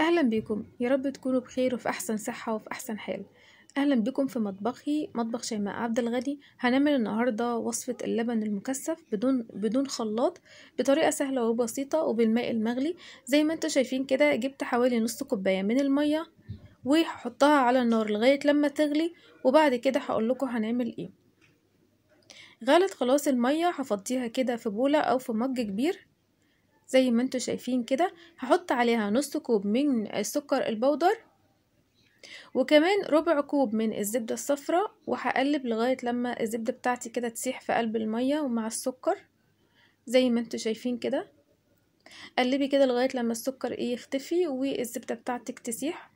أهلا بكم يا رب تكونوا بخير وفي أحسن صحة وفي أحسن حال أهلا بكم في مطبخي مطبخ شيماء عبد الغني هنعمل النهاردة وصفة اللبن المكثف بدون بدون خلاط بطريقة سهلة وبسيطة وبالماء المغلي زي ما انتوا شايفين كده جبت حوالي نص كوباية من المية وهحطها على النار لغاية لما تغلي وبعد كده هقول لكم هنعمل ايه غلت خلاص المية هفضيها كده في بولة أو في مج كبير زي ما انتوا شايفين كده هحط عليها نص كوب من السكر البودر وكمان ربع كوب من الزبدة الصفراء وهقلب لغاية لما الزبدة بتاعتي كده تسيح في قلب المية ومع السكر زي ما انتوا شايفين كده قلبي كده لغاية لما السكر ايه يختفي والزبدة بتاعتك تسيح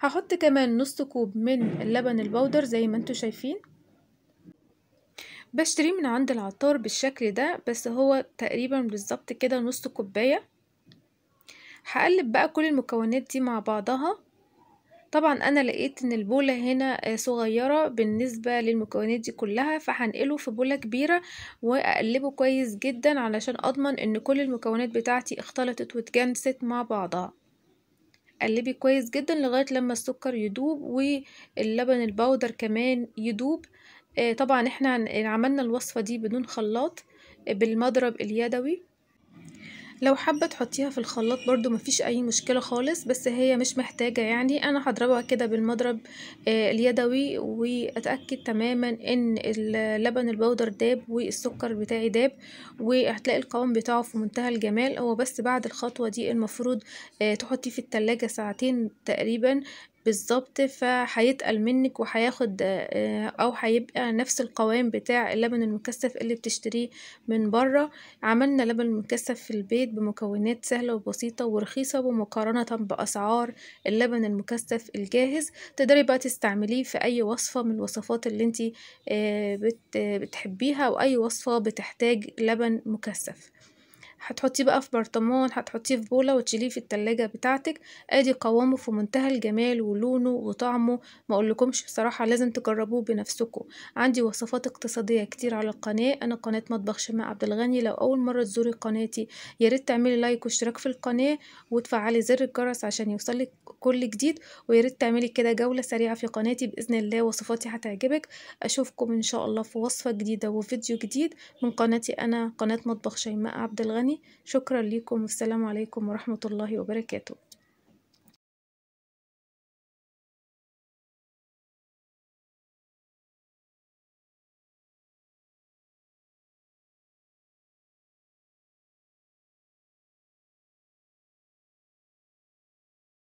هحط كمان نص كوب من اللبن البودر زي ما انتوا شايفين بشتريه من عند العطار بالشكل ده بس هو تقريبا بالظبط كده نص كوباية هقلب بقى كل المكونات دي مع بعضها طبعا انا لقيت ان البولة هنا آه، صغيرة بالنسبة للمكونات دي كلها فهنقله في بولة كبيرة واقلبه كويس جدا علشان اضمن ان كل المكونات بتاعتي اختلطت واتجانست مع بعضها قلبي كويس جدا لغاية لما السكر يدوب واللبن البودر كمان يدوب آه، طبعا احنا عملنا الوصفة دي بدون خلاط آه، بالمضرب اليدوي لو حابة تحطيها في الخلاط برضو مفيش اي مشكلة خالص بس هي مش محتاجة يعني انا هضربها كده بالمضرب آه، اليدوي واتأكد تماما ان اللبن البودر داب والسكر بتاعي داب وهتلاقي القوام بتاعه في منتهى الجمال هو بس بعد الخطوة دي المفروض تحطيه في التلاجة ساعتين تقريبا بالظبط فهيتقل منك وهياخد آه، او هيبقى نفس القوام بتاع اللبن المكثف اللي بتشتريه من بره عملنا لبن مكثف في البيت بمكونات سهله وبسيطه ورخيصه بمقارنه باسعار اللبن المكثف الجاهز تقدري بقى تستعمليه في اي وصفه من الوصفات اللي انت آه، بتحبيها او اي وصفه بتحتاج لبن مكثف هتحطيه بقى في برطمان هتحطيه في بوله وتشيليه في التلاجة بتاعتك ادي قوامه في منتهى الجمال ولونه وطعمه ما اقولكمش بصراحه لازم تجربوه بنفسكم عندي وصفات اقتصاديه كتير على القناه انا قناه مطبخ شماء عبد الغني لو اول مره تزوري قناتي يا ريت تعملي لايك واشتراك في القناه وتفعلي زر الجرس عشان يوصلك كل جديد ويا ريت تعملي كده جوله سريعه في قناتي باذن الله وصفاتي هتعجبك اشوفكم ان شاء الله في وصفه جديده وفيديو جديد من قناتي انا قناه مطبخ شيماء عبد الغني تاني يعني. شكرا ليكم والسلام عليكم ورحمة الله وبركاته